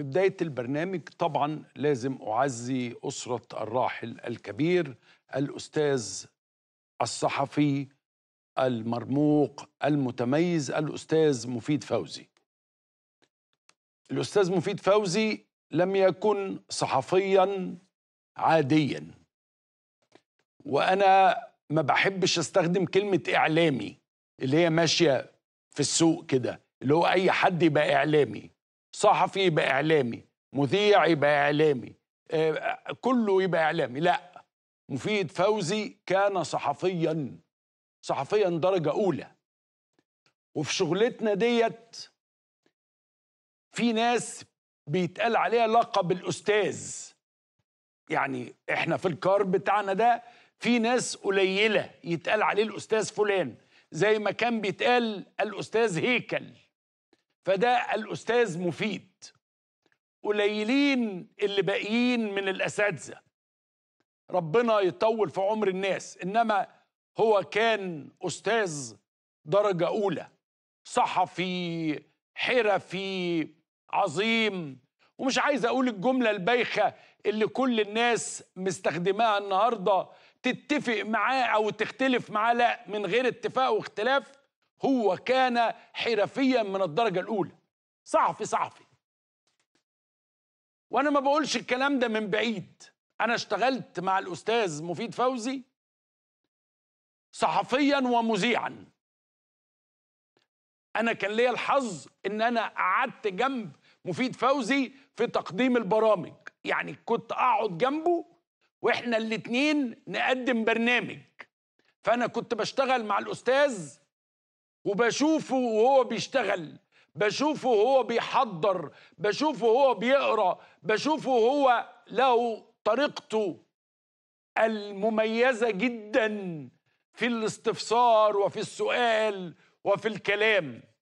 في بداية البرنامج طبعا لازم أعزي أسرة الراحل الكبير الأستاذ الصحفي المرموق المتميز الأستاذ مفيد فوزي الأستاذ مفيد فوزي لم يكن صحفيا عاديا وأنا ما بحبش أستخدم كلمة إعلامي اللي هي ماشية في السوق كده اللي هو أي حد يبقى إعلامي صحفي يبقى إعلامي مذيع يبقى إعلامي آه، كله يبقى إعلامي لا مفيد فوزي كان صحفيا صحفيا درجة أولى وفي شغلتنا ديت في ناس بيتقال عليها لقب الأستاذ يعني احنا في الكار بتاعنا ده في ناس قليلة يتقال عليه الأستاذ فلان زي ما كان بيتقال الأستاذ هيكل فده الأستاذ مفيد قليلين اللي باقيين من الأساتذة ربنا يطول في عمر الناس إنما هو كان أستاذ درجة أولى صحفي حرفي عظيم ومش عايز أقول الجملة البايخة اللي كل الناس مستخدماها النهارده تتفق معاه او تختلف معاه لا من غير اتفاق واختلاف هو كان حرفيا من الدرجة الأولى صحفي صحفي وأنا ما بقولش الكلام ده من بعيد أنا اشتغلت مع الأستاذ مفيد فوزي صحفيا ومذيعا أنا كان ليا الحظ إن أنا قعدت جنب مفيد فوزي في تقديم البرامج يعني كنت أقعد جنبه وإحنا الاتنين نقدم برنامج فأنا كنت بشتغل مع الأستاذ وبشوفه وهو بيشتغل بشوفه وهو بيحضر بشوفه وهو بيقرا بشوفه هو له طريقته المميزه جدا في الاستفسار وفي السؤال وفي الكلام